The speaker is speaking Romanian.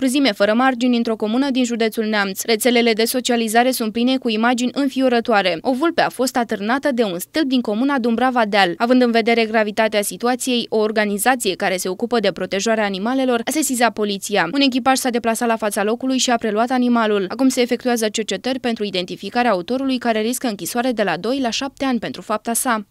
cruzime fără margini într-o comună din județul Neamț. Rețelele de socializare sunt pline cu imagini înfiorătoare. O vulpe a fost atârnată de un stâlp din comuna Dumbrava Deal. Având în vedere gravitatea situației, o organizație care se ocupă de protejarea animalelor a sesizat poliția. Un echipaj s-a deplasat la fața locului și a preluat animalul. Acum se efectuează cercetări pentru identificarea autorului care riscă închisoare de la 2 la 7 ani pentru fapta sa.